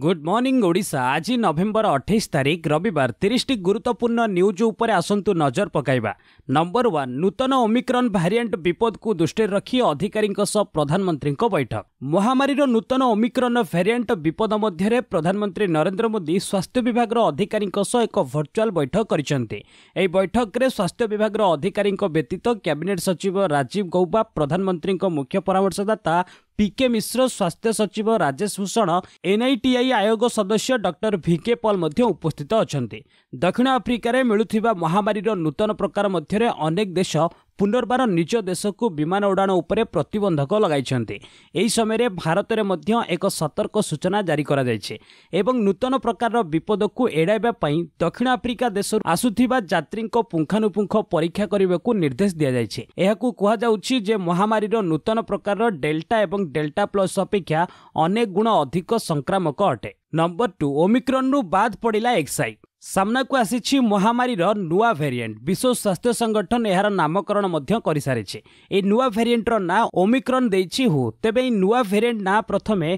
good morning Odisha ଆଜି November ଅଠେଇଶ ତାରିଖ ରବିବାର ତିରିଶଟି ଗୁରୁତ୍ୱପୂର୍ଣ୍ଣ ନ୍ୟୁଜ୍ ଉପରେ ଆସନ୍ତୁ ନଜର ପକାଇବା ନମ୍ବର ୱାନ୍ ନୂତନ ଓମିକ୍ରନ୍ ଭାରିଆଣ୍ଟ ବିପଦକୁ ଦୃଷ୍ଟିରେ ରଖି ଅଧିକାରୀଙ୍କ ସହ ପ୍ରଧାନମନ୍ତ୍ରୀଙ୍କ ବୈଠକ ମହାମାରୀର ନୂତନ ଓମିକ୍ରନ୍ ଭାରିଆଣ୍ଟ ବିପଦ ମଧ୍ୟରେ ପ୍ରଧାନମନ୍ତ୍ରୀ ନରେନ୍ଦ୍ର ମୋଦି ସ୍ୱାସ୍ଥ୍ୟ ବିଭାଗର ଅଧିକାରୀଙ୍କ ସହ ଏକ ଭର୍ଚୁଆଲ୍ ବୈଠକ କରିଛନ୍ତି ଏହି ବୈଠକରେ ସ୍ୱାସ୍ଥ୍ୟ ବିଭାଗର ଅଧିକାରୀଙ୍କ ବ୍ୟତୀତ କ୍ୟାବିନେଟ୍ ସଚିବ ରାଜୀବ ଗୌବା ପ୍ରଧାନମନ୍ତ୍ରୀଙ୍କ ମୁଖ୍ୟ ପରାମର୍ଶଦାତା ପିକେ ମିଶ୍ର ସ୍ୱାସ୍ଥ୍ୟ ସଚିବ ରାଜେଶ ଭୂଷଣ ଏନ୍ଆଇଟିଆଇ ଆୟୋଗ ସଦସ୍ୟ ଡକ୍ଟର ଭିକେ ପଲ୍ ମଧ୍ୟ ଉପସ୍ଥିତ ଅଛନ୍ତି ଦକ୍ଷିଣ ଆଫ୍ରିକାରେ ମିଳୁଥିବା ମହାମାରୀର ନୂତନ ପ୍ରକାର ମଧ୍ୟରେ ଅନେକ ଦେଶ ପୁନର୍ବାର ନିଜ ଦେଶକୁ ବିମାନ ଉଡ଼ାଣ ଉପରେ ପ୍ରତିବନ୍ଧକ ଲଗାଇଛନ୍ତି ଏହି ସମୟରେ ଭାରତରେ ମଧ୍ୟ ଏକ ସତର୍କ ସୂଚନା ଜାରି କରାଯାଇଛି ଏବଂ ନୂତନ ପ୍ରକାରର ବିପଦକୁ ଏଡ଼ାଇବା ପାଇଁ ଦକ୍ଷିଣ ଆଫ୍ରିକା ଦେଶରୁ ଆସୁଥିବା ଯାତ୍ରୀଙ୍କ ପୁଙ୍ଖାନୁପୁଙ୍ଖ ପରୀକ୍ଷା କରିବାକୁ ନିର୍ଦ୍ଦେଶ ଦିଆଯାଇଛି ଏହାକୁ କୁହାଯାଉଛି ଯେ ମହାମାରୀର ନୂତନ ପ୍ରକାରର ଡେଲ୍ଟା ଏବଂ ଡେଲ୍ଟା ପ୍ଲସ୍ ଅପେକ୍ଷା ଅନେକ ଗୁଣ ଅଧିକ ସଂକ୍ରାମକ ଅଟେ ନମ୍ବର ଟୁ ଓମିକ୍ରନ୍ରୁ ବାଦ୍ ପଡ଼ିଲା ଏକ୍ସାଇ ସାମ୍ନାକୁ ଆସିଛି ମହାମାରୀର ନୂଆ ଭେରିଏଣ୍ଟ ବିଶ୍ୱ ସ୍ୱାସ୍ଥ୍ୟ ସଂଗଠନ ଏହାର ନାମକରଣ ମଧ୍ୟ କରିସାରିଛି ଏହି ନୂଆ ଭେରିଏଣ୍ଟର ନାଁ ଓମିକ୍ରନ୍ ଦେଇଛି ହୁ ତେବେ ଏହି ନୂଆ ଭେରିଏଣ୍ଟ ନାଁ ପ୍ରଥମେ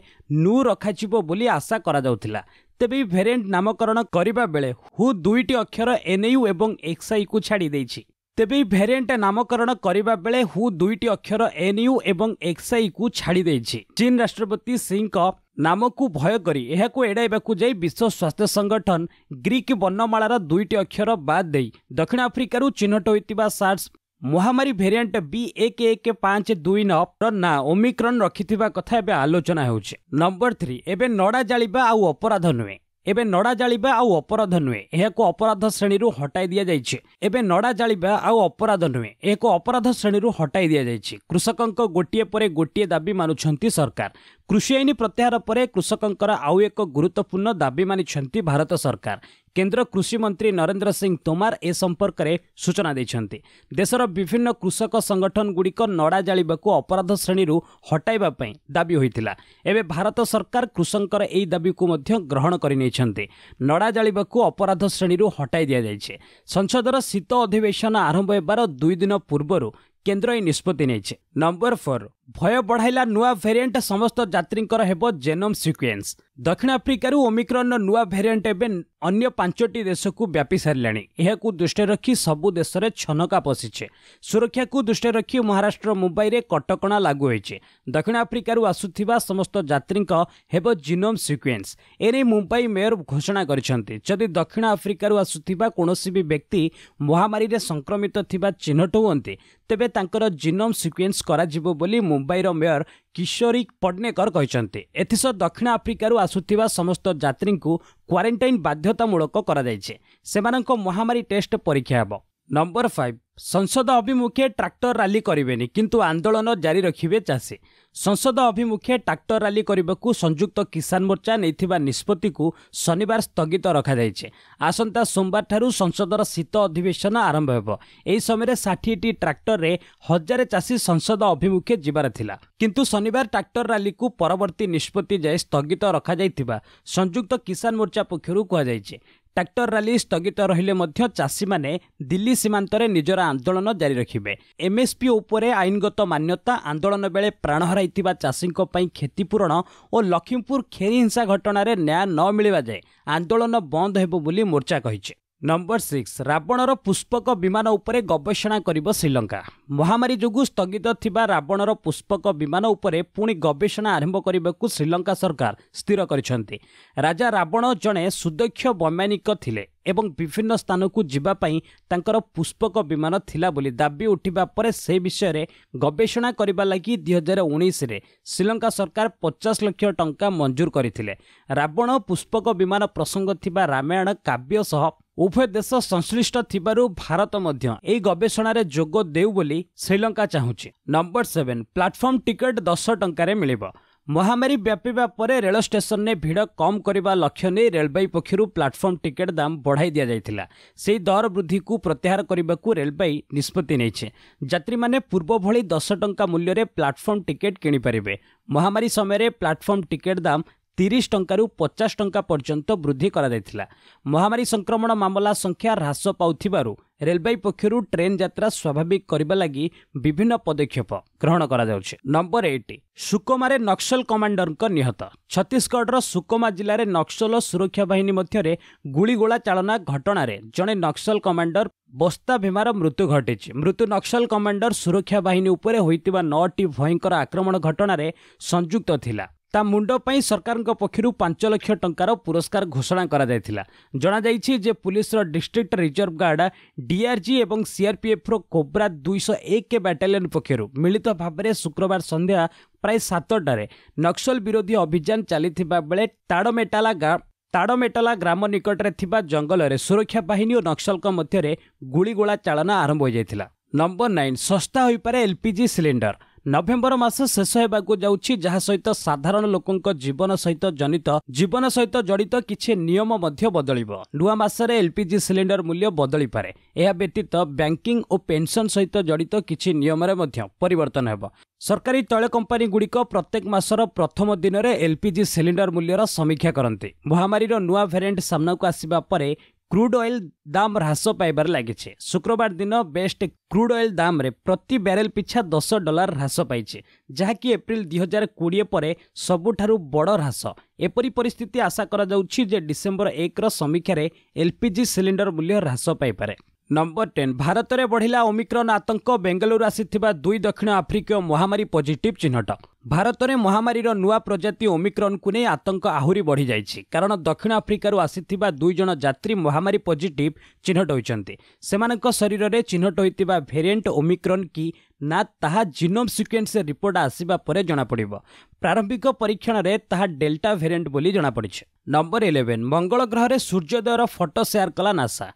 ନୁ ରଖାଯିବ ବୋଲି ଆଶା କରାଯାଉଥିଲା ତେବେ ଏହି ଭେରିଏଣ୍ଟ ନାମକରଣ କରିବା ବେଳେ ହୁ ଦୁଇଟି ଅକ୍ଷର ଏନ୍ୟୁ ଏବଂ ଏକ୍ସାଇକୁ ଛାଡ଼ି ଦେଇଛି ତେବେ ଏହି ଭେରିଏଣ୍ଟ ନାମକରଣ କରିବା ବେଳେ ହୁ ଦୁଇଟି ଅକ୍ଷର ଏନ୍ୟୁ ଏବଂ ଏକ୍ସଆଇକୁ ଛାଡ଼ି ଦେଇଛି ଚୀନ୍ ରାଷ୍ଟ୍ରପତି ସିଂଙ୍କ ନାମକୁ ଭୟ କରି ଏହାକୁ ଏଡ଼ାଇବାକୁ ଯାଇ ବିଶ୍ୱ ସ୍ୱାସ୍ଥ୍ୟ ସଂଗଠନ ଗ୍ରୀକ୍ ବର୍ଣ୍ଣମାଳାର ଦୁଇଟି ଅକ୍ଷର ବାଦ୍ ଦେଇ ଦକ୍ଷିଣ ଆଫ୍ରିକାରୁ ଚିହ୍ନଟ ହୋଇଥିବା ସାର୍ଟସ୍ ମହାମାରୀ ଭେରିଏଣ୍ଟ ବି ଏକ ଏକ ପାଞ୍ଚ ଦୁଇ ନଅର ନାଁ ଓମିକ୍ରନ୍ ରଖିଥିବା କଥା ଏବେ ଆଲୋଚନା ହେଉଛି ନମ୍ବର ଥ୍ରୀ ଏବେ ନଡ଼ା ଜାଳିବା ଆଉ ଅପରାଧ ନୁହେଁ ଏବେ ନଡ଼ା ଜାଳିବା ଆଉ ଅପରାଧ ନୁହେଁ ଏହାକୁ ଅପରାଧ ଶ୍ରେଣୀରୁ ହଟାଇ ଦିଆଯାଇଛି ଏବେ ନଡ଼ା ଜାଳିବା ଆଉ ଅପରାଧ ନୁହେଁ ଏହାକୁ ଅପରାଧ ଶ୍ରେଣୀରୁ ହଟାଇ ଦିଆଯାଇଛି କୃଷକଙ୍କ ଗୋଟିଏ ପରେ ଗୋଟିଏ ଦାବି ମାନୁଛନ୍ତି ସରକାର କୃଷି ଆଇନ ପ୍ରତ୍ୟାହାର ପରେ କୃଷକଙ୍କର ଆଉ ଏକ ଗୁରୁତ୍ୱପୂର୍ଣ୍ଣ ଦାବି ମାନିଛନ୍ତି ଭାରତ ସରକାର କେନ୍ଦ୍ର କୃଷିମନ୍ତ୍ରୀ ନରେନ୍ଦ୍ର ସିଂହ ତୋମାର ଏ ସମ୍ପର୍କରେ ସୂଚନା ଦେଇଛନ୍ତି ଦେଶର ବିଭିନ୍ନ କୃଷକ ସଂଗଠନଗୁଡ଼ିକ ନଡ଼ା ଜାଳିବାକୁ ଅପରାଧ ଶ୍ରେଣୀରୁ ହଟାଇବା ପାଇଁ ଦାବି ହୋଇଥିଲା ଏବେ ଭାରତ ସରକାର କୃଷକଙ୍କର ଏହି ଦାବିକୁ ମଧ୍ୟ ଗ୍ରହଣ କରିନେଇଛନ୍ତି ନଡ଼ା ଜାଳିବାକୁ ଅପରାଧ ଶ୍ରେଣୀରୁ ହଟାଇ ଦିଆଯାଇଛି ସଂସଦର ଶୀତ ଅଧିବେଶନ ଆରମ୍ଭ ହେବାର ଦୁଇ ଦିନ ପୂର୍ବରୁ କେନ୍ଦ୍ର ଏହି ନିଷ୍ପତ୍ତି ନେଇଛି ନମ୍ବର ଫୋର୍ ଭୟ ବଢ଼ାଇଲା ନୂଆ ଭେରିଏଣ୍ଟ ସମସ୍ତ ଯାତ୍ରୀଙ୍କର ହେବ ଜେନୋମ୍ ସିକ୍ୱେନ୍ସ ଦକ୍ଷିଣ ଆଫ୍ରିକାରୁ ଓମିକ୍ରନ୍ର ନୂଆ ଭେରିଏଣ୍ଟ ଏବେ ଅନ୍ୟ ପାଞ୍ଚଟି ଦେଶକୁ ବ୍ୟାପି ସାରିଲାଣି ଏହାକୁ ଦୃଷ୍ଟିରେ ରଖି ସବୁ ଦେଶରେ ଛନକା ପଶିଛି ସୁରକ୍ଷାକୁ ଦୃଷ୍ଟିରେ ରଖି ମହାରାଷ୍ଟ୍ର ମୁମ୍ବାଇରେ କଟକଣା ଲାଗୁ ହୋଇଛି ଦକ୍ଷିଣ ଆଫ୍ରିକାରୁ ଆସୁଥିବା ସମସ୍ତ ଯାତ୍ରୀଙ୍କ ହେବ ଜିନୋମ୍ ସିକ୍ୱେନ୍ସ ଏନେଇ ମୁମ୍ବାଇ ମେୟର ଘୋଷଣା କରିଛନ୍ତି ଯଦି ଦକ୍ଷିଣ ଆଫ୍ରିକାରୁ ଆସୁଥିବା କୌଣସି ବି ବ୍ୟକ୍ତି ମହାମାରୀରେ ସଂକ୍ରମିତ ଥିବା ଚିହ୍ନଟ ହୁଅନ୍ତି ତେବେ ତାଙ୍କର ଜିନୋମ୍ ସିକ୍ୱେନ୍ସ କରାଯିବ ବୋଲି ମୁମ୍ବାଇର ମେୟର କିଶୋରୀ ପଟ୍ଟନେକର କହିଛନ୍ତି ଏଥିସହ ଦକ୍ଷିଣ ଆଫ୍ରିକାରୁ ଆସୁଥିବା ସମସ୍ତ ଯାତ୍ରୀଙ୍କୁ କ୍ୱାରେଣ୍ଟାଇନ୍ ବାଧ୍ୟତାମୂଳକ କରାଯାଇଛି ସେମାନଙ୍କ ମହାମାରୀ ଟେଷ୍ଟ ପରୀକ୍ଷା ହେବ ନମ୍ବର ଫାଇଭ୍ ସଂସଦ ଅଭିମୁଖେ ଟ୍ରାକ୍ଟର ରାଲି କରିବେନି କିନ୍ତୁ ଆନ୍ଦୋଳନ ଜାରି ରଖିବେ ଚାଷୀ ସଂସଦ ଅଭିମୁଖେ ଟ୍ରାକ୍ଟର ରାଲି କରିବାକୁ ସଂଯୁକ୍ତ କିଷାନ ମୋର୍ଚ୍ଚା ନେଇଥିବା ନିଷ୍ପତ୍ତିକୁ ଶନିବାର ସ୍ଥଗିତ ରଖାଯାଇଛି ଆସନ୍ତା ସୋମବାରଠାରୁ ସଂସଦର ଶୀତ ଅଧିବେଶନ ଆରମ୍ଭ ହେବ ଏହି ସମୟରେ ଷାଠିଏଟି ଟ୍ରାକ୍ଟରରେ ହଜାରେ ଚାଷୀ ସଂସଦ ଅଭିମୁଖେ ଯିବାର ଥିଲା କିନ୍ତୁ ଶନିବାର ଟ୍ରାକ୍ଟର ରାଲିକୁ ପରବର୍ତ୍ତୀ ନିଷ୍ପତ୍ତି ଯାଏ ସ୍ଥଗିତ ରଖାଯାଇଥିବା ସଂଯୁକ୍ତ କିଷାନ ମୋର୍ଚ୍ଚା ପକ୍ଷରୁ କୁହାଯାଇଛି ଟ୍ରାକ୍ଟର ରାଲି ସ୍ଥଗିତ ରହିଲେ ମଧ୍ୟ ଚାଷୀମାନେ ଦିଲ୍ଲୀ ସୀମାନ୍ତରେ ନିଜର ଆନ୍ଦୋଳନ ଜାରି ରଖିବେ ଏମ୍ଏସ୍ପି ଉପରେ ଆଇନଗତ ମାନ୍ୟତା ଆନ୍ଦୋଳନ ବେଳେ ପ୍ରାଣ ହରାଇଥିବା ଚାଷୀଙ୍କ ପାଇଁ କ୍ଷତିପୂରଣ ଓ ଲକ୍ଷ୍ମୀପୁର ଖେରି ହିଂସା ଘଟଣାରେ ନ୍ୟାୟ ନ ମିଳିବା ଯାଏ ଆନ୍ଦୋଳନ ବନ୍ଦ ହେବ ବୋଲି ମୋର୍ଚ୍ଚା କହିଛି ନମ୍ବର ସିକ୍ସ ରାବଣର ପୁଷ୍ପକ ବିମାନ ଉପରେ ଗବେଷଣା କରିବ ଶ୍ରୀଲଙ୍କା ମହାମାରୀ ଯୋଗୁଁ ସ୍ଥଗିତ ଥିବା ରାବଣର ପୁଷ୍ପକ ବିମାନ ଉପରେ ପୁଣି ଗବେଷଣା ଆରମ୍ଭ କରିବାକୁ ଶ୍ରୀଲଙ୍କା ସରକାର ସ୍ଥିର କରିଛନ୍ତି ରାଜା ରାବଣ ଜଣେ ସୁଦକ୍ଷ ବୈମାନିକ ଥିଲେ ଏବଂ ବିଭିନ୍ନ ସ୍ଥାନକୁ ଯିବା ପାଇଁ ତାଙ୍କର ପୁଷ୍ପକ ବିମାନ ଥିଲା ବୋଲି ଦାବି ଉଠିବା ପରେ ସେ ବିଷୟରେ ଗବେଷଣା କରିବା ଲାଗି ଦୁଇ ହଜାର ଉଣେଇଶରେ ଶ୍ରୀଲଙ୍କା ସରକାର ପଚାଶ ଲକ୍ଷ ଟଙ୍କା ମଞ୍ଜୁର କରିଥିଲେ ରାବଣ ପୁଷ୍ପକ ବିମାନ ପ୍ରସଙ୍ଗ ଥିବା ରାମାୟଣ କାବ୍ୟ ସହ ଉଭୟ ଦେଶ ସଂଶ୍ଳିଷ୍ଟ ଥିବାରୁ ଭାରତ ମଧ୍ୟ ଏହି ଗବେଷଣାରେ ଯୋଗ ଦେଉ ବୋଲି ବୋଲି ଶ୍ରୀଲଙ୍କା ଚାହୁଁଛି ନମ୍ବର ସେଭେନ୍ ପ୍ଲାଟଫର୍ମ ଟିକେଟ୍ ଦଶ ଟଙ୍କାରେ ମିଳିବ ମହାମାରୀ ବ୍ୟାପିବା ପରେ ରେଳ ଷ୍ଟେସନରେ ଭିଡ଼ କମ୍ କରିବା ଲକ୍ଷ୍ୟ ନେଇ ରେଳବାଇ ପକ୍ଷରୁ ପ୍ଲାଟଫର୍ମ ଟିକେଟ୍ ଦାମ୍ ବଢ଼ାଇ ଦିଆଯାଇଥିଲା ସେହି ଦର ବୃଦ୍ଧିକୁ ପ୍ରତ୍ୟାହାର କରିବାକୁ ରେଳବାଇ ନିଷ୍ପତ୍ତି ନେଇଛି ଯାତ୍ରୀମାନେ ପୂର୍ବ ଭଳି ଦଶ ଟଙ୍କା ମୂଲ୍ୟରେ ପ୍ଲାଟଫର୍ମ ଟିକେଟ୍ କିଣିପାରିବେ ମହାମାରୀ ସମୟରେ ପ୍ଲାଟଫର୍ମ ଟିକେଟ୍ ଦାମ୍ ତିରିଶ ଟଙ୍କାରୁ ପଚାଶ ଟଙ୍କା ପର୍ଯ୍ୟନ୍ତ ବୃଦ୍ଧି କରାଯାଇଥିଲା ମହାମାରୀ ସଂକ୍ରମଣ ମାମଲା ସଂଖ୍ୟା ହ୍ରାସ ପାଉଥିବାରୁ ରେଳବାଇ ପକ୍ଷରୁ ଟ୍ରେନ୍ ଯାତ୍ରା ସ୍ୱାଭାବିକ କରିବା ଲାଗି ବିଭିନ୍ନ ପଦକ୍ଷେପ ଗ୍ରହଣ କରାଯାଉଛି ନମ୍ବର ଏଇଟ୍ ସୁକମାରେ ନକ୍ସଲ କମାଣ୍ଡରଙ୍କ ନିହତ ଛତିଶଗଡ଼ର ସୁକମା ଜିଲ୍ଲାରେ ନକ୍ସଲ ସୁରକ୍ଷା ବାହିନୀ ମଧ୍ୟରେ ଗୁଳିଗୋଳା ଚାଳନା ଘଟଣାରେ ଜଣେ ନକ୍ସଲ କମାଣ୍ଡର ବସ୍ତା ଭୀମାର ମୃତ୍ୟୁ ଘଟିଛି ମୃତ୍ୟୁ ନକ୍ସଲ କମାଣ୍ଡର ସୁରକ୍ଷା ବାହିନୀ ଉପରେ ହୋଇଥିବା ନଅଟି ଭୟଙ୍କର ଆକ୍ରମଣ ଘଟଣାରେ ସଂଯୁକ୍ତ ଥିଲା ତା ମୁଣ୍ଡ ପାଇଁ ସରକାରଙ୍କ ପକ୍ଷରୁ ପାଞ୍ଚ ଲକ୍ଷ ଟଙ୍କାର ପୁରସ୍କାର ଘୋଷଣା କରାଯାଇଥିଲା ଜଣାଯାଇଛି ଯେ ପୁଲିସର ଡିଷ୍ଟ୍ରିକ୍ଟ ରିଜର୍ଭ ଗାର୍ଡ ଡିଆର୍ଜି ଏବଂ ସିଆର୍ପିଏଫ୍ର କୋବ୍ରା ଦୁଇଶହ ଏକ ବାଟାଲିୟନ୍ ପକ୍ଷରୁ ମିଳିତ ଭାବରେ ଶୁକ୍ରବାର ସନ୍ଧ୍ୟା ପ୍ରାୟ ସାତଟାରେ ନକ୍ସଲ ବିରୋଧୀ ଅଭିଯାନ ଚାଲିଥିବା ବେଳେ ତାଡ଼ମେଟାଲା ଗାଁ ତାଡ଼ମେଟଲା ଗ୍ରାମ ନିକଟରେ ଥିବା ଜଙ୍ଗଲରେ ସୁରକ୍ଷା ବାହିନୀ ଓ ନକ୍ସଲଙ୍କ ମଧ୍ୟରେ ଗୁଳିଗୋଳା ଚାଳନା ଆରମ୍ଭ ହୋଇଯାଇଥିଲା ନମ୍ବର ନାଇନ୍ ଶସ୍ତା ହୋଇପାରେ ଏଲ୍ପିଜି ସିଲିଣ୍ଡର ନଭେମ୍ବର ମାସ ଶେଷ ହେବାକୁ ଯାଉଛି ଯାହା ସହିତ ସାଧାରଣ ଲୋକଙ୍କ ଜୀବନ ସହିତ ଜନିତ ଜୀବନ ସହିତ ଜଡ଼ିତ କିଛି ନିୟମ ମଧ୍ୟ ବଦଳିବ ନୂଆ ମାସରେ ଏଲ୍ପିଜି ସିଲିଣ୍ଡର ମୂଲ୍ୟ ବଦଳିପାରେ ଏହା ବ୍ୟତୀତ ବ୍ୟାଙ୍କିଂ ଓ ପେନ୍ସନ୍ ସହିତ ଜଡ଼ିତ କିଛି ନିୟମରେ ମଧ୍ୟ ପରିବର୍ତ୍ତନ ହେବ ସରକାରୀ ତୈଳ କମ୍ପାନୀଗୁଡ଼ିକ ପ୍ରତ୍ୟେକ ମାସର ପ୍ରଥମ ଦିନରେ ଏଲ୍ପିଜି ସିଲିଣ୍ଡର ମୂଲ୍ୟର ସମୀକ୍ଷା କରନ୍ତି ମହାମାରୀର ନୂଆ ଭେରିଏଣ୍ଟ ସାମ୍ନାକୁ ଆସିବା ପରେ କ୍ରୁଡ୍ ଅଏଲ୍ ଦାମ୍ ହ୍ରାସ ପାଇବାରେ ଲାଗିଛି ଶୁକ୍ରବାର ଦିନ ବେଷ୍ଟ କ୍ରୁଡ୍ ଅଏଲ୍ ଦାମ୍ରେ ପ୍ରତି ବ୍ୟାରେଲ୍ ପିଛା ଦଶ ଡଲାର ହ୍ରାସ ପାଇଛି ଯାହାକି ଏପ୍ରିଲ ଦୁଇହଜାର କୋଡ଼ିଏ ପରେ ସବୁଠାରୁ ବଡ଼ ହ୍ରାସ ଏପରି ପରିସ୍ଥିତି ଆଶା କରାଯାଉଛି ଯେ ଡିସେମ୍ବର ଏକର ସମୀକ୍ଷାରେ ଏଲ୍ପିଜି ସିଲିଣ୍ଡର ମୂଲ୍ୟ ହ୍ରାସ ପାଇପାରେ ନମ୍ବର ଟେନ୍ ଭାରତରେ ବଢ଼ିଲା ଓମିକ୍ରନ୍ ଆତଙ୍କ ବେଙ୍ଗାଲୁରୁ ଆସିଥିବା ଦୁଇ ଦକ୍ଷିଣ ଆଫ୍ରିକୀୟ ମହାମାରୀ ପଜିଟିଭ୍ ଚିହ୍ନଟ ଭାରତରେ ମହାମାରୀର ନୂଆ ପ୍ରଜାତି ଓମିକ୍ରନ୍କୁ ନେଇ ଆତଙ୍କ ଆହୁରି ବଢ଼ିଯାଇଛି କାରଣ ଦକ୍ଷିଣ ଆଫ୍ରିକାରୁ ଆସିଥିବା ଦୁଇ ଜଣ ଯାତ୍ରୀ ମହାମାରୀ ପଜିଟିଭ୍ ଚିହ୍ନଟ ହୋଇଛନ୍ତି ସେମାନଙ୍କ ଶରୀରରେ ଚିହ୍ନଟ ହୋଇଥିବା ଭେରିଏଣ୍ଟ ଓମିକ୍ରନ୍ କି ନା ତାହା ଜିନୋମ୍ ସିକ୍ୱେନ୍ସ ରିପୋର୍ଟ ଆସିବା ପରେ ଜଣାପଡ଼ିବ ପ୍ରାରମ୍ଭିକ ପରୀକ୍ଷଣରେ ତାହା ଡେଲ୍ଟା ଭେରିଏଣ୍ଟ ବୋଲି ଜଣାପଡ଼ିଛି ନମ୍ବର ଇଲେଭେନ୍ ମଙ୍ଗଳ ଗ୍ରହରେ ସୂର୍ଯ୍ୟୋଦୟର ଫଟୋ ସେୟାର କଲା ନାସା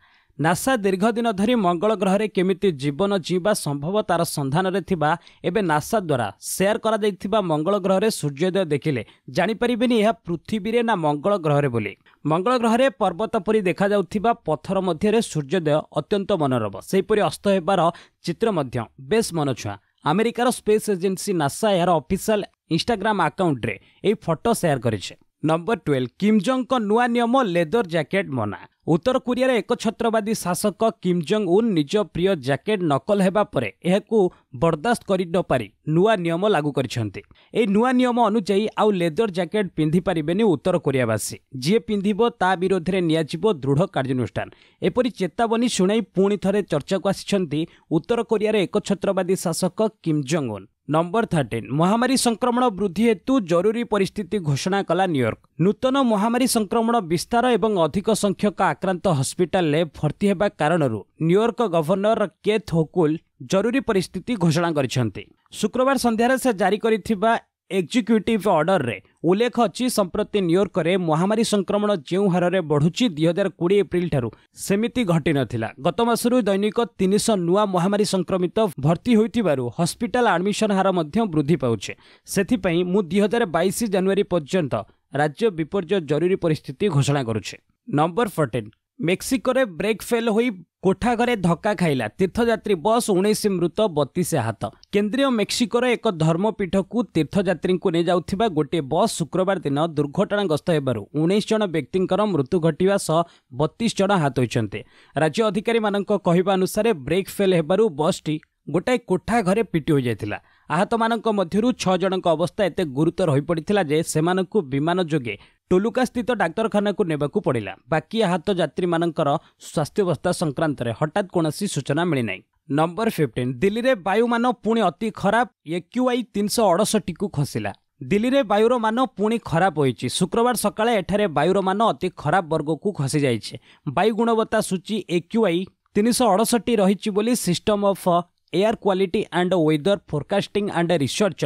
ନାସା ଦୀର୍ଘଦିନ ଧରି ମଙ୍ଗଳ ଗ୍ରହରେ କେମିତି ଜୀବନ ଜିଇଁବା ସମ୍ଭବ ତାର ସନ୍ଧାନରେ ଥିବା ଏବେ ନାସା ଦ୍ୱାରା ସେୟାର କରାଯାଇଥିବା ମଙ୍ଗଳ ଗ୍ରହରେ ସୂର୍ଯ୍ୟୋଦୟ ଦେଖିଲେ ଜାଣିପାରିବେନି ଏହା ପୃଥିବୀରେ ନା ମଙ୍ଗଳ ଗ୍ରହରେ ବୋଲି ମଙ୍ଗଳ ଗ୍ରହରେ ପର୍ବତ ପରି ଦେଖାଯାଉଥିବା ପଥର ମଧ୍ୟରେ ସୂର୍ଯ୍ୟୋଦୟ ଅତ୍ୟନ୍ତ ମନୋରମ ସେହିପରି ଅସ୍ତ ହେବାର ଚିତ୍ର ମଧ୍ୟ ବେଶ୍ ମନଛୁଆଁ ଆମେରିକାର ସ୍ପେସ୍ ଏଜେନ୍ସି ନାସା ଏହାର ଅଫିସିଆଲ୍ ଇନ୍ଷ୍ଟାଗ୍ରାମ ଆକାଉଣ୍ଟରେ ଏହି ଫଟୋ ସେୟାର କରିଛେ ନମ୍ବର ଟୁଏଲ୍ଭ କିମ୍ ଜଙ୍ଗଙ୍କ ନୂଆ ନିୟମ ଲେଦର ଜ୍ୟାକେଟ୍ ମନା ଉତ୍ତର କୋରିଆର ଏକଛତ୍ରବାଦୀ ଶାସକ କିମ୍ ଜଙ୍ଗ୍ ଉନ୍ ନିଜ ପ୍ରିୟ ଜ୍ୟାକେଟ୍ ନକଲ ହେବା ପରେ ଏହାକୁ ବରଦାସ୍ତ କରି ନପାରି ନୂଆ ନିୟମ ଲାଗୁ କରିଛନ୍ତି ଏହି ନୂଆ ନିୟମ ଅନୁଯାୟୀ ଆଉ ଲେଦର ଜ୍ୟାକେଟ୍ ପିନ୍ଧିପାରିବେନି ଉତ୍ତର କୋରିଆବାସୀ ଯିଏ ପିନ୍ଧିବ ତା ବିରୋଧରେ ନିଆଯିବ ଦୃଢ଼ କାର୍ଯ୍ୟାନୁଷ୍ଠାନ ଏପରି ଚେତାବନୀ ଶୁଣାଇ ପୁଣି ଥରେ ଚର୍ଚ୍ଚାକୁ ଆସିଛନ୍ତି ଉତ୍ତର କୋରିଆର ଏକଛତ୍ରବାଦୀ ଶାସକ Kim Jong Un number thirteen ମହାମାରୀ ସଂକ୍ରମଣ ବୃଦ୍ଧି ହେତୁ ଜରୁରୀ ପରିସ୍ଥିତି ଘୋଷଣା କଲା ନ୍ୟୁୟର୍କ ନୂତନ ମହାମାରୀ ସଂକ୍ରମଣ ବିସ୍ତାର ଏବଂ ଅଧିକ ସଂଖ୍ୟକ ଆକ୍ରାନ୍ତ ହସ୍ପିଟାଲରେ ଭର୍ତ୍ତି ହେବା କାରଣରୁ ନ୍ୟୁୟର୍କ ଗଭର୍ଣ୍ଣର କେଥ୍ ହୋକୁଲ जी परिस्थिति घोषणा गरिन्छ शुक्रबार सन्धार जारी गरिजिक्युटिभ अर्डरे उल्लेख अहिले सम्प्रति न्युयोर्क महामारिक्मण जो हार बढुँछ दुई हजार कि एप्र ठुलो सिमिति घटिन गतमास दैनिक तिनश महामारी संक्रमित भर्ति हुनु हस्पिटा आडमिसन हार वृद्धि पाथि मि हजार बइस जानुवरी पर्यन्त राज्य विपर्य जरुरी परिस्थिति घोषणा गरुछ नम्बर फर्टिन ମେକ୍ସିକୋରେ ବ୍ରେକ୍ ଫେଲ୍ ହୋଇ କୋଠାଘରେ ଧକ୍କା ଖାଇଲା ତୀର୍ଥଯାତ୍ରୀ ବସ୍ ଉଣେଇଶ ମୃତ ବତିଶ ହାତ କେନ୍ଦ୍ରୀୟ ମେକ୍ସିକୋର ଏକ ଧର୍ମପୀଠକୁ ତୀର୍ଥଯାତ୍ରୀଙ୍କୁ ନେଇଯାଉଥିବା ଗୋଟିଏ ବସ୍ ଶୁକ୍ରବାର ଦିନ ଦୁର୍ଘଟଣାଗ୍ରସ୍ତ ହେବାରୁ ଉଣେଇଶ ଜଣ ବ୍ୟକ୍ତିଙ୍କର ମୃତ୍ୟୁ ଘଟିବା ସହ ବତିଶ ଜଣ ଆହତ ହୋଇଛନ୍ତି ରାଜ୍ୟ ଅଧିକାରୀମାନଙ୍କ କହିବା ଅନୁସାରେ ବ୍ରେକ୍ ଫେଲ୍ ହେବାରୁ ବସ୍ଟି ଗୋଟାଏ କୋଠାଘରେ ପିଟି ହୋଇଯାଇଥିଲା ଆହତମାନଙ୍କ ମଧ୍ୟରୁ ଛଅ ଜଣଙ୍କ ଅବସ୍ଥା ଏତେ ଗୁରୁତର ହୋଇପଡ଼ିଥିଲା ଯେ ସେମାନଙ୍କୁ ବିମାନ ଯୋଗେ ଟୁଲୁକାସ୍ଥିତ ଡାକ୍ତରଖାନାକୁ ନେବାକୁ ପଡ଼ିଲା ବାକି ଆହତ ଯାତ୍ରୀମାନଙ୍କର ସ୍ୱାସ୍ଥ୍ୟବସ୍ଥା ସଂକ୍ରାନ୍ତରେ ହଠାତ୍ କୌଣସି ସୂଚନା ମିଳିନାହିଁ ନମ୍ବର ଫିଫ୍ଟିନ୍ ଦିଲ୍ଲୀରେ ବାୟୁମାନ ପୁଣି ଅତି ଖରାପ ଏକ୍ୟୁଆଇ ତିନିଶହ ଅଡ଼ଷଠିକୁ ଖସିଲା ଦିଲ୍ଲୀରେ ବାୟୁର ମାନ ପୁଣି ଖରାପ ହୋଇଛି ଶୁକ୍ରବାର ସକାଳେ ଏଠାରେ ବାୟୁର ମାନ ଅତି ଖରାପ ବର୍ଗକୁ ଖସିଯାଇଛି ବାୟୁ ଗୁଣବତ୍ତା ସୂଚୀ ଏକ୍ୟୁଆଇ ତିନିଶହ ଅଡ଼ଷଠି ରହିଛି ବୋଲି system of air quality and weather forecasting and research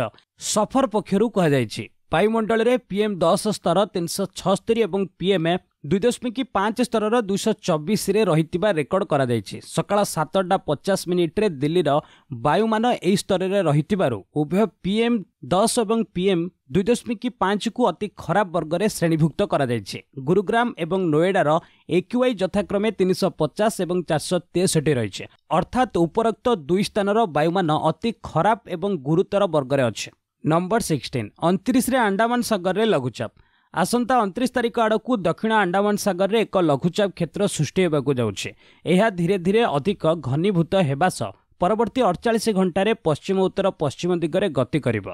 SAFAR ପକ୍ଷରୁ କୁହାଯାଇଛି ବାୟୁମଣ୍ଡଳରେ ପିଏମ୍ ଦଶ ସ୍ତର ତିନିଶହ ଛଅସ୍ତରୀ ଏବଂ ପିଏମ୍ ଦୁଇ ଦଶମିକ ପାଞ୍ଚ ସ୍ତରର ଦୁଇଶହ ଚବିଶରେ ରହିଥିବା ରେକର୍ଡ କରାଯାଇଛି ସକାଳ ସାତଟା ପଚାଶ ମିନିଟ୍ରେ ଦିଲ୍ଲୀର ବାୟୁମାନ ଏହି ସ୍ତରରେ ରହିଥିବାରୁ ଉଭୟ ପିଏମ୍ ଦଶ ଏବଂ ପିଏମ୍ ଦୁଇ ଦଶମିକ ପାଞ୍ଚକୁ ଅତି ଖରାପ ବର୍ଗରେ ଶ୍ରେଣୀଭୁକ୍ତ କରାଯାଇଛି ଗୁରୁଗ୍ରାମ ଏବଂ ନୋଏଡ଼ାର ଏକ୍ୟୁଆଇ ଯଥାକ୍ରମେ ତିନିଶହ ପଚାଶ ଏବଂ ଚାରିଶହ ତେଷଠି ରହିଛି ଅର୍ଥାତ୍ ଉପରୋକ୍ତ ଦୁଇ ସ୍ଥାନର ବାୟୁମାନ ଅତି ଖରାପ ଏବଂ ଗୁରୁତର ବର୍ଗରେ ଅଛି ନମ୍ବର ସିକ୍ସଟିନ୍ ଅଣତିରିଶରେ ଆଣ୍ଡାମାନ ସାଗରରେ ଲଘୁଚାପ ଆସନ୍ତା ଅଣତିରିଶ ତାରିଖ ଆଡ଼କୁ ଦକ୍ଷିଣ ଆଣ୍ଡାମାନ ସାଗରରେ ଏକ ଲଘୁଚାପ କ୍ଷେତ୍ର ସୃଷ୍ଟି ହେବାକୁ ଯାଉଛି ଏହା ଧୀରେ ଧୀରେ ଅଧିକ ଘନୀଭୂତ ହେବା ସହ ପରବର୍ତ୍ତୀ ଅଠଚାଳିଶ ଘଣ୍ଟାରେ ପଶ୍ଚିମ ଉତ୍ତର ପଶ୍ଚିମ ଦିଗରେ ଗତି କରିବ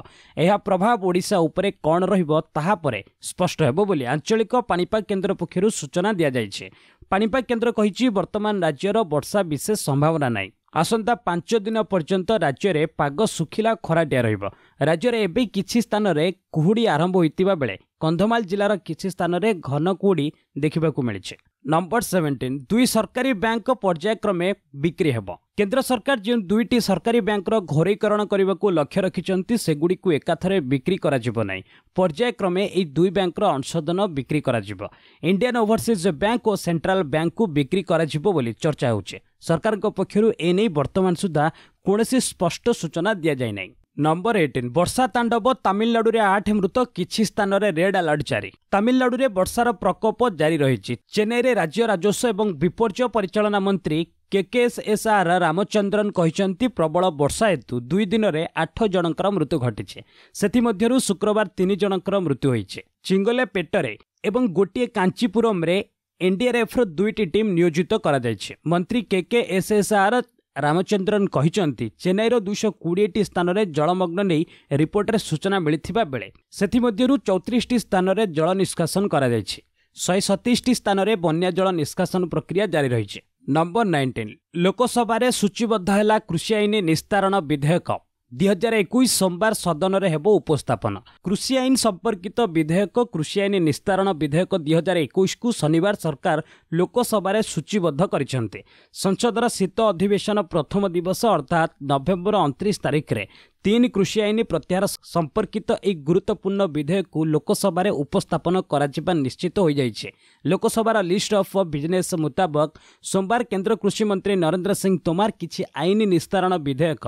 ଏହା ପ୍ରଭାବ ଓଡ଼ିଶା ଉପରେ କ'ଣ ରହିବ ତାହା ପରେ ସ୍ପଷ୍ଟ ହେବ ବୋଲି ଆଞ୍ଚଳିକ ପାଣିପାଗ କେନ୍ଦ୍ର ପକ୍ଷରୁ ସୂଚନା ଦିଆଯାଇଛି ପାଣିପାଗ କେନ୍ଦ୍ର କହିଛି ବର୍ତ୍ତମାନ ରାଜ୍ୟର ବର୍ଷା ବିଶେଷ ସମ୍ଭାବନା ନାହିଁ ଆସନ୍ତା ପାଞ୍ଚ ଦିନ ପର୍ଯ୍ୟନ୍ତ ରାଜ୍ୟରେ ପାଗ ଶୁଖିଲା ଖରାଟିଆ ରହିବ ରାଜ୍ୟରେ ଏବେ କିଛି ସ୍ଥାନରେ କୁହୁଡ଼ି ଆରମ୍ଭ ହୋଇଥିବା ବେଳେ କନ୍ଧମାଳ ଜିଲ୍ଲାର କିଛି ସ୍ଥାନରେ ଘନ କୁହୁଡ଼ି ଦେଖିବାକୁ ମିଳିଛି ନମ୍ବର ସେଭେଣ୍ଟିନ୍ ଦୁଇ ସରକାରୀ ବ୍ୟାଙ୍କ ପର୍ଯ୍ୟାୟକ୍ରମେ ବିକ୍ରି ହେବ କେନ୍ଦ୍ର ସରକାର ଯେଉଁ ଦୁଇଟି ସରକାରୀ ବ୍ୟାଙ୍କର ଘରୋଇକରଣ କରିବାକୁ ଲକ୍ଷ୍ୟ ରଖିଛନ୍ତି ସେଗୁଡ଼ିକୁ ଏକାଥରେ ବିକ୍ରି କରାଯିବ ନାହିଁ ପର୍ଯ୍ୟାୟକ୍ରମେ ଏହି ଦୁଇ ବ୍ୟାଙ୍କର ଅଂଶଧନ ବିକ୍ରି କରାଯିବ ଇଣ୍ଡିଆନ୍ ଓଭରସିଜ୍ ବ୍ୟାଙ୍କ ଓ ସେଣ୍ଟ୍ରାଲ୍ ବ୍ୟାଙ୍କକୁ ବିକ୍ରି କରାଯିବ ବୋଲି ଚର୍ଚ୍ଚା ହେଉଛି ସରକାରଙ୍କ ପକ୍ଷରୁ ଏନେଇ ବର୍ତ୍ତମାନ ସୁଦ୍ଧା କୌଣସି ସ୍ପଷ୍ଟ ସୂଚନା ଦିଆଯାଇ ନାହିଁ ନମ୍ବର ଏଇଟିନ୍ ବର୍ଷା ତାଣ୍ଡବ ତାମିଲନାଡୁରେ ଆଠ ମୃତ କିଛି ସ୍ଥାନରେ ରେଡ୍ ଆଲର୍ଟ ଜାରି ତାମିଲନାଡୁରେ ବର୍ଷାର ପ୍ରକୋପ ଜାରି ରହିଛି ଚେନ୍ନାଇରେ ରାଜ୍ୟ ରାଜସ୍ୱ ଏବଂ ବିପର୍ଯ୍ୟୟ ପରିଚାଳନା ମନ୍ତ୍ରୀ କେକେଏସ୍ଏସ୍ଆର୍ ରାମଚନ୍ଦ୍ରନ କହିଛନ୍ତି ପ୍ରବଳ ବର୍ଷା ହେତୁ ଦୁଇ ଦିନରେ ଆଠ ଜଣଙ୍କର ମୃତ୍ୟୁ ଘଟିଛି ସେଥିମଧ୍ୟରୁ ଶୁକ୍ରବାର ତିନି ଜଣଙ୍କର ମୃତ୍ୟୁ ହୋଇଛି ଚିଙ୍ଗଲେ ପେଟରେ ଏବଂ ଗୋଟିଏ କାଞ୍ଚିପୁରମ୍ରେ ଏନ୍ଡିଆର୍ଏଫ୍ର ଦୁଇଟି ଟିମ୍ ନିୟୋଜିତ କରାଯାଇଛି ମନ୍ତ୍ରୀ କେ କେ ଏସ୍ଏସ୍ଆର୍ ରାମଚନ୍ଦ୍ରନ୍ କହିଛନ୍ତି ଚେନ୍ନାଇର ଦୁଇଶହ କୋଡ଼ିଏଟି ସ୍ଥାନରେ ଜଳମଗ୍ନ ନେଇ ରିପୋର୍ଟରେ ସୂଚନା ମିଳିଥିବା ବେଳେ ସେଥିମଧ୍ୟରୁ ଚଉତିରିଶଟି ସ୍ଥାନରେ ଜଳ ନିଷ୍କାସନ କରାଯାଇଛି ଶହେ ସତେଇଶଟି ସ୍ଥାନରେ ବନ୍ୟା ଜଳ ନିଷ୍କାସନ ପ୍ରକ୍ରିୟା ଜାରି ରହିଛି ନମ୍ବର ନାଇଣ୍ଟିନ୍ ଲୋକସଭାରେ ସୂଚୀବଦ୍ଧ ହେଲା କୃଷି ଆଇନ ନିସ୍ତାରଣ ବିଧେୟକ ଦୁଇ ହଜାର ଏକୋଇଶ ସୋମବାର ସଦନରେ ହେବ ଉପସ୍ଥାପନ କୃଷି ଆଇନ ସମ୍ପର୍କିତ ବିଧେୟକ କୃଷି ଆଇନ ନିସ୍ତାରଣ ବିଧେୟକ ଦୁଇ ହଜାର ଏକୋଇଶକୁ ଶନିବାର ସରକାର ଲୋକସଭାରେ ସୂଚୀବଦ୍ଧ କରିଛନ୍ତି ସଂସଦର ଶୀତ ଅଧିବେଶନ ପ୍ରଥମ ଦିବସ ଅର୍ଥାତ୍ ନଭେମ୍ବର ଅଣତିରିଶ ତାରିଖରେ ତିନି କୃଷି ଆଇନ ପ୍ରତ୍ୟାହାର ସମ୍ପର୍କିତ ଏହି ଗୁରୁତ୍ୱପୂର୍ଣ୍ଣ ବିଧେୟକକୁ ଲୋକସଭାରେ ଉପସ୍ଥାପନ କରାଯିବା ନିଶ୍ଚିତ ହୋଇଯାଇଛି ଲୋକସଭାର ଲିଷ୍ଟ ଅଫ୍ ବିଜନେସ୍ ମୁତାବକ ସୋମବାର କେନ୍ଦ୍ର କୃଷିମନ୍ତ୍ରୀ ନରେନ୍ଦ୍ର ସିଂ ତୋମାର କିଛି ଆଇନ ନିସ୍ତାରଣ ବିଧେୟକ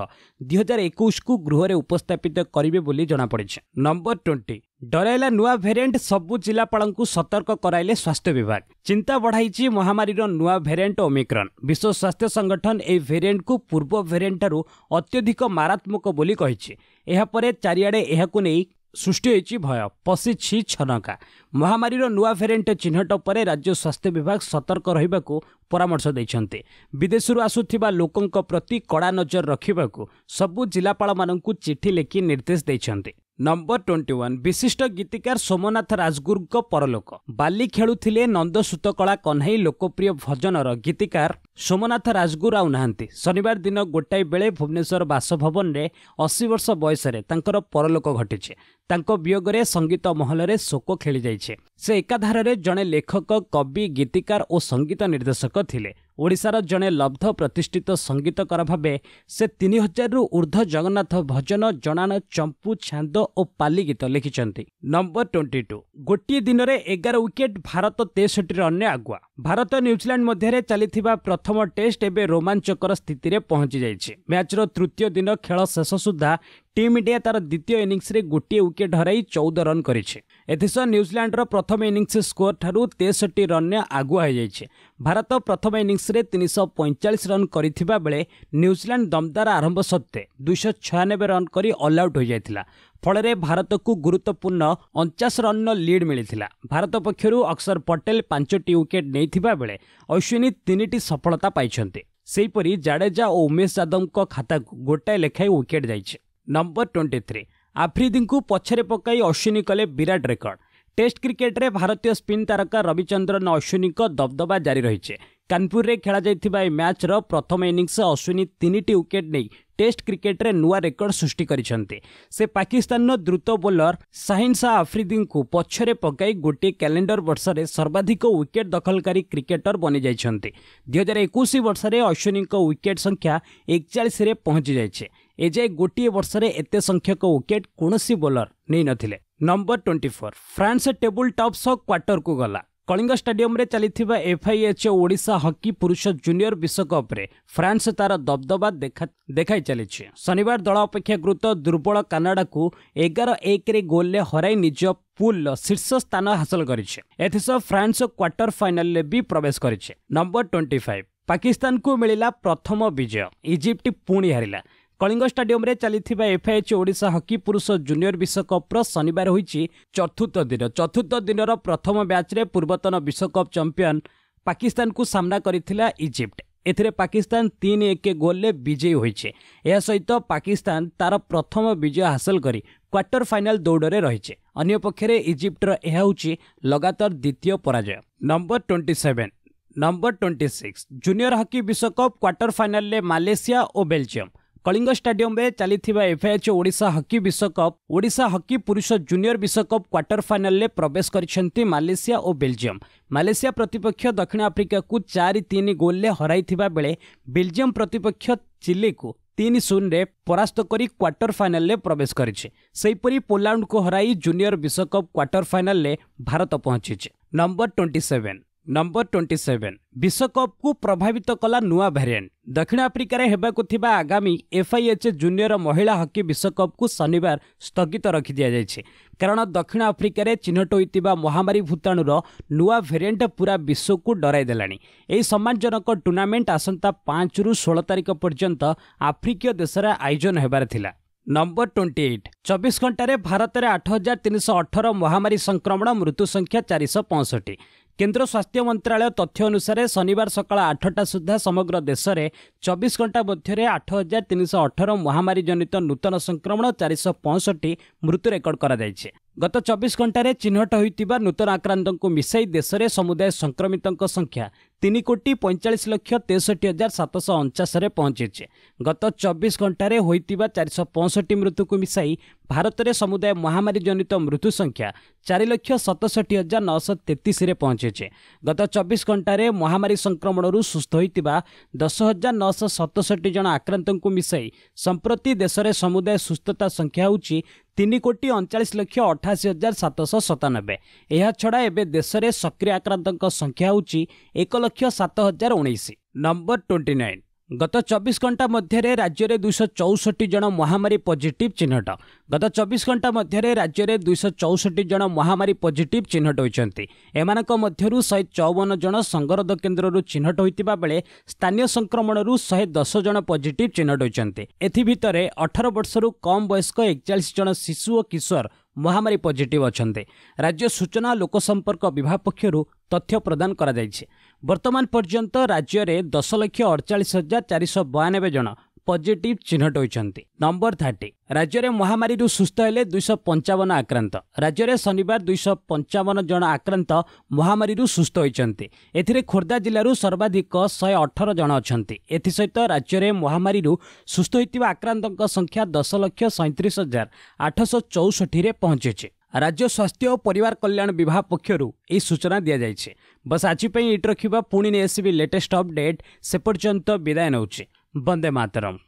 ଦୁଇହଜାର ଏକୋଇଶକୁ ଗୃହରେ ଉପସ୍ଥାପିତ କରିବେ ବୋଲି ଜଣାପଡ଼ିଛି ନମ୍ବର ଟ୍ୱେଣ୍ଟି ଡରାଇଲା ନୂଆ ଭେରିଏଣ୍ଟ ସବୁ ଜିଲ୍ଲାପାଳଙ୍କୁ ସତର୍କ କରାଇଲେ ସ୍ୱାସ୍ଥ୍ୟ ବିଭାଗ ଚିନ୍ତା ବଢ଼ାଇଛି ମହାମାରୀର ନୂଆ ଭେରିଏଣ୍ଟ ଓମିକ୍ରନ୍ ବିଶ୍ୱ ସ୍ୱାସ୍ଥ୍ୟ ସଂଗଠନ ଏହି ଭେରିଏଣ୍ଟକୁ ପୂର୍ବ ଭେରିଏଣ୍ଟଠାରୁ ଅତ୍ୟଧିକ ମାରାତ୍ମକ ବୋଲି କହିଛି ଏହାପରେ ଚାରିଆଡ଼େ ଏହାକୁ ନେଇ ସୃଷ୍ଟି ହୋଇଛି ଭୟ ପଶିଛି ଛନକା ମହାମାରୀର ନୂଆ ଭେରିଏଣ୍ଟ ଚିହ୍ନଟ ପରେ ରାଜ୍ୟ ସ୍ୱାସ୍ଥ୍ୟ ବିଭାଗ ସତର୍କ ରହିବାକୁ ପରାମର୍ଶ ଦେଇଛନ୍ତି ବିଦେଶରୁ ଆସୁଥିବା ଲୋକଙ୍କ ପ୍ରତି କଡ଼ା ନଜର ରଖିବାକୁ ସବୁ ଜିଲ୍ଲାପାଳମାନଙ୍କୁ ଚିଠି ଲେଖି ନିର୍ଦ୍ଦେଶ ଦେଇଛନ୍ତି ନମ୍ବର ଟ୍ୱେଣ୍ଟି ୱାନ୍ ବିଶିଷ୍ଟ ଗୀତିକାର ସୋମନାଥ ରାଜଗୁରୁଙ୍କ ପରଲୋକ ବାଲି ଖେଳୁଥିଲେ ନନ୍ଦ ସୁତକଳା କହ୍ନେଇ ଲୋକପ୍ରିୟ ଭଜନର ଗୀତିକାର ସୋମନାଥ ରାଜଗୁରୁ ଆଉ ନାହାନ୍ତି ଶନିବାର ଦିନ ଗୋଟାଏ ବେଳେ ଭୁବନେଶ୍ୱର ବାସଭବନରେ ଅଶୀ ବର୍ଷ ବୟସରେ ତାଙ୍କର ପରଲୋକ ଘଟିଛି ତାଙ୍କ ବିୟୋଗରେ ସଙ୍ଗୀତ ମହଲରେ ଶୋକ ଖେଳିଯାଇଛି ସେ ଏକାଧାରାରେ ଜଣେ ଲେଖକ କବି ଗୀତିକାର ଓ ସଙ୍ଗୀତ ନିର୍ଦ୍ଦେଶକ ଥିଲେ ଓଡ଼ିଶାର ଜଣେ ଲବ୍ଧ ପ୍ରତିଷ୍ଠିତ ସଙ୍ଗୀତକାର ଭାବେ ସେ ତିନି ହଜାରରୁ ଉର୍ଦ୍ଧ୍ୱ ଜଗନ୍ନାଥ ଭଜନ ଜଣାଣ ଚମ୍ପୁ ଛାନ୍ଦ ଓ ପାଲି ଗୀତ ଲେଖିଛନ୍ତି ନମ୍ବର ଟ୍ୱେଣ୍ଟି ଟୁ ଗୋଟିଏ ଦିନରେ ଏଗାର ୱିକେଟ୍ ଭାରତ ତେଷଠି ରନ୍ରେ ଆଗୁଆ ଭାରତ ନ୍ୟୁଜିଲାଣ୍ଡ ମଧ୍ୟରେ ଚାଲିଥିବା ପ୍ରଥମ ଟେଷ୍ଟ ଏବେ ରୋମାଞ୍ଚକର ସ୍ଥିତିରେ ପହଞ୍ଚିଯାଇଛି ମ୍ୟାଚ୍ର ତୃତୀୟ ଦିନ ଖେଳ ଶେଷ ସୁଦ୍ଧା ଟିମ୍ ଇଣ୍ଡିଆ ତାର ଦ୍ୱିତୀୟ ଇନିଂସରେ ଗୋଟିଏ ୱିକେଟ୍ ହରାଇ ଚଉଦ ରନ୍ କରିଛି ଏଥିସହ ନ୍ୟୁଜିଲାଣ୍ଡର ପ୍ରଥମ ଇନିଂସ ସ୍କୋର ଠାରୁ ତେଷଠି ରନ୍ରେ ଆଗୁଆ ହୋଇଯାଇଛି ଭାରତ ପ୍ରଥମ ଇନିଂସରେ ତିନିଶହ ପଇଁଚାଳିଶ ରନ୍ କରିଥିବା ବେଳେ ନ୍ୟୁଜିଲାଣ୍ଡ ଦମଦାର ଆରମ୍ଭ ସତ୍ତ୍ୱେ ଦୁଇଶହ ଛୟାନବେ ରନ୍ କରି ଅଲ୍ଆଉଟ୍ ହୋଇଯାଇଥିଲା ଫଳରେ ଭାରତକୁ ଗୁରୁତ୍ୱପୂର୍ଣ୍ଣ ଅଣଚାଶ ରନ୍ର ଲିଡ୍ ମିଳିଥିଲା ଭାରତ ପକ୍ଷରୁ ଅକ୍ସର ପଟେଲ ପାଞ୍ଚଟି ୱିକେଟ୍ ନେଇଥିବା ବେଳେ ଅଶ୍ୱିନୀ ତିନିଟି ସଫଳତା ପାଇଛନ୍ତି ସେହିପରି ଜାଡେଜା ଓ ଉମେଶ ଯାଦବଙ୍କ ଖାତାକୁ ଗୋଟାଏ ଲେଖାଏଁ ୱିକେଟ୍ ଯାଇଛି ନମ୍ବର ଟ୍ୱେଣ୍ଟି ଥ୍ରୀ ଆଫ୍ରିଦିଙ୍କୁ ପଛରେ ପକାଇ ଅଶ୍ୱିନୀ କଲେ ବିରାଟ ରେକର୍ଡ ଟେଷ୍ଟ କ୍ରିକେଟରେ ଭାରତୀୟ ସ୍ପିନ୍ ତାରକା ରବିଚନ୍ଦ୍ରନ ଅଶ୍ୱିନୀଙ୍କ ଦବଦବା ଜାରି ରହିଛି କାନପୁରରେ ଖେଳାଯାଇଥିବା ଏହି ମ୍ୟାଚ୍ର ପ୍ରଥମ ଇନିଂସରେ ଅଶ୍ୱିନୀ ତିନିଟି ୱିକେଟ୍ ନେଇ ଟେଷ୍ଟ କ୍ରିକେଟରେ ନୂଆ ରେକର୍ଡ ସୃଷ୍ଟି କରିଛନ୍ତି ସେ ପାକିସ୍ତାନର ଦ୍ରୁତ ବୋଲର ସାହିନ୍ ଶାହ ଆଫ୍ରିଦିଙ୍କୁ ପଛରେ ପକାଇ ଗୋଟିଏ କ୍ୟାଲେଣ୍ଡର ବର୍ଷରେ ସର୍ବାଧିକ ୱିକେଟ୍ ଦଖଲକାରୀ କ୍ରିକେଟର ବନିଯାଇଛନ୍ତି ଦୁଇହଜାର ଏକୋଇଶ ବର୍ଷରେ ଅଶ୍ୱିନୀଙ୍କ ୱିକେଟ୍ ସଂଖ୍ୟା ଏକଚାଳିଶରେ ପହଞ୍ଚି ଯାଇଛି ଏଯାଏ ଗୋଟିଏ ବର୍ଷରେ ଏତେ ସଂଖ୍ୟକ ୱିକେଟ୍ କୌଣସି ବୋଲର ନେଇନଥିଲେ number twenty four France table top ସହ କ୍ୱାର୍ଟରକୁ ଗଲା କଳିଙ୍ଗ ଷ୍ଟାଡିୟମରେ ଚାଲିଥିବା ଏଫ୍ଆଇଏଚ୍ ଓଡ଼ିଶା ହକି ପୁରୁଷ ଜୁନିୟର ବିଶ୍ୱକପ୍ରେ ଫ୍ରାନ୍ସ ତା'ର ଦବଦବା ଦେଖାଇ ଚାଲିଛି ଶନିବାର ଦଳ ଅପେକ୍ଷାକୃତ ଦୁର୍ବଳ କାନାଡ଼ାକୁ ଏଗାର ଏକରେ ଗୋଲ୍ରେ ହରାଇ ନିଜ ପୁଲ୍ର ଶୀର୍ଷ ସ୍ଥାନ ହାସଲ କରିଛି ଏଥିସହ ଫ୍ରାନ୍ସ କ୍ୱାର୍ଟର ଫାଇନାଲ୍ରେ ବି ପ୍ରବେଶ କରିଛି ନମ୍ବର ଟ୍ୱେଣ୍ଟି ଫାଇଭ୍ ପାକିସ୍ତାନକୁ ମିଳିଲା ପ୍ରଥମ ବିଜୟ ଇଜିପ୍ଟ ପୁଣି ହାରିଲା କଳିଙ୍ଗ ଷ୍ଟାଡିୟମ୍ରେ ଚାଲିଥିବା ଏଫ୍ଆଇଏଚ୍ ଓଡ଼ିଶା ହକି ପୁରୁଷ ଜୁନିୟର ବିଶ୍ୱକପ୍ର ଶନିବାର ହୋଇଛି ଚତୁର୍ଥ ଦିନ ଚତୁର୍ଥ ଦିନର ପ୍ରଥମ ମ୍ୟାଚ୍ରେ ପୂର୍ବତନ ବିଶ୍ୱକପ୍ ଚମ୍ପିଅନ୍ ପାକିସ୍ତାନକୁ ସାମ୍ନା କରିଥିଲା ଇଜିପ୍ଟ ଏଥିରେ ପାକିସ୍ତାନ ତିନି ଏକ ଗୋଲ୍ରେ ବିଜୟୀ ହୋଇଛି ଏହା ସହିତ ପାକିସ୍ତାନ ତା'ର ପ୍ରଥମ ବିଜୟ ହାସଲ କରି କ୍ୱାର୍ଟର ଫାଇନାଲ ଦୌଡ଼ରେ ରହିଛି ଅନ୍ୟପକ୍ଷରେ ଇଜିପ୍ଟର ଏହା ହେଉଛି ଲଗାତାର ଦ୍ୱିତୀୟ ପରାଜୟ number twenty seven number twenty six junior hockey ବିଶ୍ୱକପ୍ କ୍ୱାର୍ଟର ଫାଇନାଲରେ ମାଲେସିଆ ଓ ବେଲଜିୟମ୍ କଳିଙ୍ଗ ଷ୍ଟାଡିୟମରେ ଚାଲିଥିବା ଏଫ୍ଆଇଏଚ୍ ଓଡ଼ିଶା ହକି ବିଶ୍ୱକପ୍ ଓଡ଼ିଶା ହକି ପୁରୁଷ ଜୁନିୟର ବିଶ୍ୱକପ୍ କ୍ୱାର୍ଟର ଫାଇନାଲରେ ପ୍ରବେଶ କରିଛନ୍ତି ମାଲେସିଆ ଓ ବେଲଜିୟମ ମାଲେସିଆ ପ୍ରତିପକ୍ଷ ଦକ୍ଷିଣ ଆଫ୍ରିକାକୁ ଚାରି ତିନି ଗୋଲ୍ରେ ହରାଇଥିବା ବେଳେ ବେଲଜିୟମ ପ୍ରତିପକ୍ଷ ଚିଲିକୁ ତିନି ଶୂନରେ ପରାସ୍ତ କରି କ୍ୱାର୍ଟର ଫାଇନାଲରେ ପ୍ରବେଶ କରିଛି ସେହିପରି ପୋଲାଣ୍ଡକୁ ହରାଇ ଜୁନିୟର ବିଶ୍ୱକପ୍ କ୍ୱାର୍ଟର ଫାଇନାଲରେ ଭାରତ ପହଞ୍ଚିଛି number twenty seven number twenty seven ବିଶ୍ୱକପ୍କୁ ପ୍ରଭାବିତ କଲା ନୂଆ ଭେରିଏଣ୍ଟ ଦକ୍ଷିଣ ଆଫ୍ରିକାରେ ହେବାକୁ ଥିବା ଆଗାମୀ ଏଫ୍ଆଇଏଚ୍ଏ ଜୁନିୟର ମହିଳା ହକି ବିଶ୍ୱକପ୍କୁ ଶନିବାର ସ୍ଥଗିତ ରଖିଦିଆଯାଇଛି କାରଣ ଦକ୍ଷିଣ ଆଫ୍ରିକାରେ ଚିହ୍ନଟ ହୋଇଥିବା ମହାମାରୀ ଭୂତାଣୁର ନୂଆ ଭେରିଏଣ୍ଟ ପୁରା ବିଶ୍ୱକୁ ଡରାଇ ଦେଲାଣି ଏହି ସମ୍ମାନଜନକ ଟୁର୍ଣ୍ଣାମେଣ୍ଟ ଆସନ୍ତା ପାଞ୍ଚରୁ ଷୋହଳ ତାରିଖ ପର୍ଯ୍ୟନ୍ତ ଆଫ୍ରିକୀୟ ଦେଶରେ ଆୟୋଜନ ହେବାର ଥିଲା ନମ୍ବର ଟ୍ୱେଣ୍ଟି ଏଇଟ୍ ଚବିଶ ଘଣ୍ଟାରେ ଭାରତରେ ଆଠ ହଜାର ତିନିଶହ ଅଠର ମହାମାରୀ ସଂକ୍ରମଣ ମୃତ୍ୟୁ ସଂଖ୍ୟା ଚାରିଶହ ପଞ୍ଚଷଠି କେନ୍ଦ୍ର ସ୍ୱାସ୍ଥ୍ୟ ମନ୍ତ୍ରଣାଳୟ ତଥ୍ୟ ଅନୁସାରେ ଶନିବାର ସକାଳ ଆଠଟା ସୁଦ୍ଧା ସମଗ୍ର ଦେଶରେ ଚବିଶ ଘଣ୍ଟା ମଧ୍ୟରେ ଆଠ ହଜାର ତିନିଶହ ଅଠର ମହାମାରୀ ଜନିତ ନୂତନ ସଂକ୍ରମଣ ଚାରିଶହ ପଞ୍ଚଷଠି ମୃତ୍ୟୁ ରେକର୍ଡ କରାଯାଇଛି ଗତ ଚବିଶ ଘଣ୍ଟାରେ ଚିହ୍ନଟ ହୋଇଥିବା ନୂତନ ଆକ୍ରାନ୍ତଙ୍କୁ ମିଶାଇ ଦେଶରେ ସମୁଦାୟ ସଂକ୍ରମିତଙ୍କ ସଂଖ୍ୟା ତିନି କୋଟି ପଇଁଚାଳିଶ ଲକ୍ଷ ତେଷଠି ହଜାର ସାତଶହ ଅଣଚାଶରେ ପହଞ୍ଚିଛି ଗତ ଚବିଶ ଘଣ୍ଟାରେ ହୋଇଥିବା ଚାରିଶହ ପଞ୍ଚଷଠି ମୃତ୍ୟୁକୁ ମିଶାଇ ଭାରତରେ ସମୁଦାୟ ମହାମାରୀ ଜନିତ ମୃତ୍ୟୁ ସଂଖ୍ୟା ଚାରି ଲକ୍ଷ ସତଷଠି ହଜାର ନଅଶହ ତେତିଶରେ ପହଞ୍ଚିଛି ଗତ ଚବିଶ ଘଣ୍ଟାରେ ମହାମାରୀ ସଂକ୍ରମଣରୁ ସୁସ୍ଥ ହୋଇଥିବା ଦଶ ହଜାର ନଅଶହ ସତଷଠି ଜଣ ଆକ୍ରାନ୍ତଙ୍କୁ ମିଶାଇ ସମ୍ପ୍ରତି ଦେଶରେ ସମୁଦାୟ ସୁସ୍ଥତା ସଂଖ୍ୟା ହେଉଛି ତିନି କୋଟି ଅଣଚାଳିଶ ଲକ୍ଷ ଅଠାଅଶୀ ହଜାର ସାତଶହ ସତାନବେ ଏହାଛଡ଼ା ଏବେ ଦେଶରେ ସକ୍ରିୟ ଆକ୍ରାନ୍ତଙ୍କ ସଂଖ୍ୟା ହେଉଛି ଏକ ଲକ୍ଷ ସାତ ହଜାର ଉଣେଇଶ ନମ୍ବର ଟ୍ୱେଣ୍ଟି ନାଇନ୍ ଗତ ଚବିଶ ଘଣ୍ଟା ମଧ୍ୟରେ ରାଜ୍ୟରେ ଦୁଇଶହ ଚଉଷଠି ଜଣ ମହାମାରୀ ପଜିଟିଭ୍ ଚିହ୍ନଟ ଗତ ଚବିଶ ଘଣ୍ଟା ମଧ୍ୟରେ ରାଜ୍ୟରେ ଦୁଇଶହ ଚଉଷଠି ଜଣ ମହାମାରୀ ପଜିଟିଭ୍ ଚିହ୍ନଟ ହୋଇଛନ୍ତି ଏମାନଙ୍କ ମଧ୍ୟରୁ ଶହେ ଚଉବନ ଜଣ ସଙ୍ଗରୋଧ କେନ୍ଦ୍ରରୁ ଚିହ୍ନଟ ହୋଇଥିବା ବେଳେ ସ୍ଥାନୀୟ ସଂକ୍ରମଣରୁ ଶହେ ଦଶ ଜଣ ପଜିଟିଭ୍ ଚିହ୍ନଟ ହୋଇଛନ୍ତି ଏଥି ଭିତରେ ଅଠର ବର୍ଷରୁ କମ୍ ବୟସ୍କ ଏକଚାଳିଶ ଜଣ ଶିଶୁ ଓ କିଶୋର ମହାମାରୀ ପଜିଟିଭ୍ ଅଛନ୍ତି ରାଜ୍ୟ ସୂଚନା ଲୋକସମ୍ପର୍କ ବିଭାଗ ପକ୍ଷରୁ ତଥ୍ୟ ପ୍ରଦାନ କରାଯାଇଛି ବର୍ତ୍ତମାନ ପର୍ଯ୍ୟନ୍ତ ରାଜ୍ୟରେ ଦଶ ଲକ୍ଷ ଅଡ଼ଚାଳିଶ ହଜାର ଚାରିଶହ ବୟାନବେ ଜଣ ପଜିଟିଭ୍ ଚିହ୍ନଟ ହୋଇଛନ୍ତି ନମ୍ବର ଥାର୍ଟି ରାଜ୍ୟରେ ମହାମାରୀରୁ ସୁସ୍ଥ ହେଲେ ଦୁଇଶହ ପଞ୍ଚାବନ ଆକ୍ରାନ୍ତ ରାଜ୍ୟରେ ଶନିବାର ଦୁଇଶହ ପଞ୍ଚାବନ ଜଣ ଆକ୍ରାନ୍ତ ମହାମାରୀରୁ ସୁସ୍ଥ ହୋଇଛନ୍ତି ଏଥିରେ ଖୋର୍ଦ୍ଧା ଜିଲ୍ଲାରୁ ସର୍ବାଧିକ ଶହେ ଅଠର ଜଣ ଅଛନ୍ତି ଏଥିସହିତ ରାଜ୍ୟରେ ମହାମାରୀରୁ ସୁସ୍ଥ ହୋଇଥିବା ଆକ୍ରାନ୍ତଙ୍କ ସଂଖ୍ୟା ଦଶ ଲକ୍ଷ ସଇଁତିରିଶ ହଜାର ଆଠଶହ ଚଉଷଠିରେ ପହଞ୍ଚିଛି ରାଜ୍ୟ ସ୍ୱାସ୍ଥ୍ୟ ଓ ପରିବାର କଲ୍ୟାଣ ବିଭାଗ ପକ୍ଷରୁ ଏହି ସୂଚନା ଦିଆଯାଇଛି ବସ୍ ଆଜି ପାଇଁ ଇଟ୍ ରଖିବା ପୁଣି ନେଇ ଆସିବି ଲେଟେଷ୍ଟ ଅପଡେଟ୍ ସେ ପର୍ଯ୍ୟନ୍ତ ବିଦାୟ ନେଉଛି ବନ୍ଦେ ମାତରମ୍